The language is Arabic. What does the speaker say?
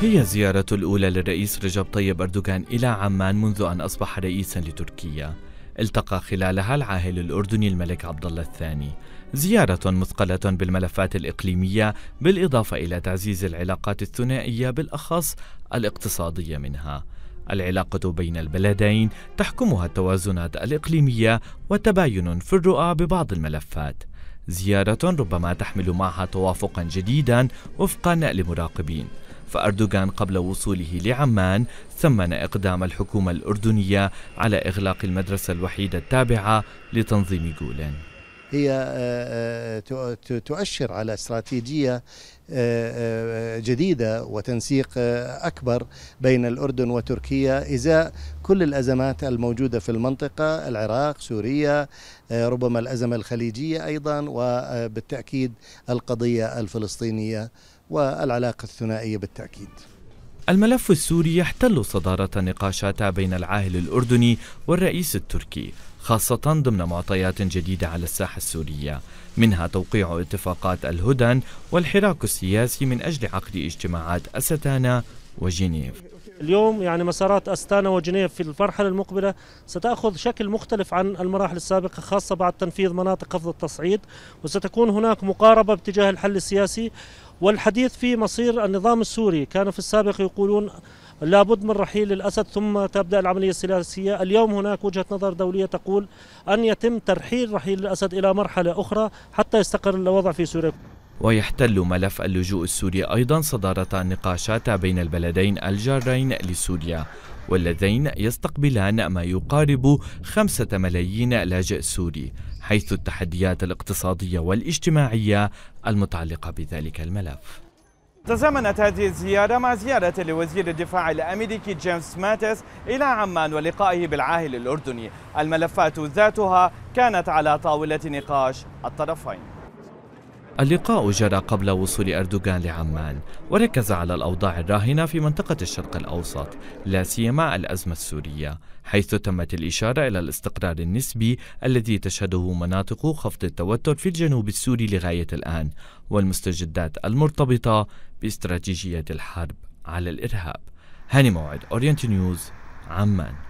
هي زيارة الأولى للرئيس رجب طيب أردوغان إلى عمان منذ أن أصبح رئيسا لتركيا التقى خلالها العاهل الأردني الملك عبد الله الثاني زيارة مثقلة بالملفات الإقليمية بالإضافة إلى تعزيز العلاقات الثنائية بالأخص الاقتصادية منها العلاقة بين البلدين تحكمها التوازنات الإقليمية وتباين في الرؤى ببعض الملفات زيارة ربما تحمل معها توافقا جديدا وفقا لمراقبين فأردوغان قبل وصوله لعمان ثمن إقدام الحكومة الأردنية على إغلاق المدرسة الوحيدة التابعة لتنظيم جولين هي آه، آه، تؤشر على استراتيجية آه، جديدة وتنسيق أكبر بين الأردن وتركيا إزاء كل الأزمات الموجودة في المنطقة العراق سوريا ربما الأزمة الخليجية أيضا وبالتأكيد القضية الفلسطينية والعلاقة الثنائية بالتأكيد الملف السوري يحتل صدارة النقاشات بين العاهل الأردني والرئيس التركي خاصة ضمن معطيات جديدة على الساحة السورية منها توقيع اتفاقات الهدن والحراك السياسي من أجل عقد اجتماعات أستانا وجنيف اليوم يعني مسارات أستانا وجنيف في المرحلة المقبلة ستأخذ شكل مختلف عن المراحل السابقة خاصة بعد تنفيذ مناطق خفض التصعيد وستكون هناك مقاربة باتجاه الحل السياسي والحديث في مصير النظام السوري كانوا في السابق يقولون لابد من رحيل الأسد ثم تبدأ العملية السياسية اليوم هناك وجهة نظر دولية تقول أن يتم ترحيل رحيل الأسد إلى مرحلة أخرى حتى يستقر الوضع في سوريا ويحتل ملف اللجوء السوري أيضا صدارة نقاشات بين البلدين الجارين لسوريا واللذين يستقبلان ما يقارب خمسة ملايين لاجئ سوري حيث التحديات الاقتصادية والاجتماعية المتعلقة بذلك الملف تزامنت هذه الزيارة مع زيارة لوزير الدفاع الأمريكي جيمس ماتس إلى عمان ولقائه بالعاهل الأردني الملفات ذاتها كانت على طاولة نقاش الطرفين اللقاء جرى قبل وصول أردوغان لعمان وركز على الأوضاع الراهنة في منطقة الشرق الأوسط لا سيما الأزمة السورية حيث تمت الإشارة إلى الاستقرار النسبي الذي تشهده مناطق خفض التوتر في الجنوب السوري لغاية الآن والمستجدات المرتبطة باستراتيجية الحرب على الإرهاب هاني موعد أورينت نيوز عمان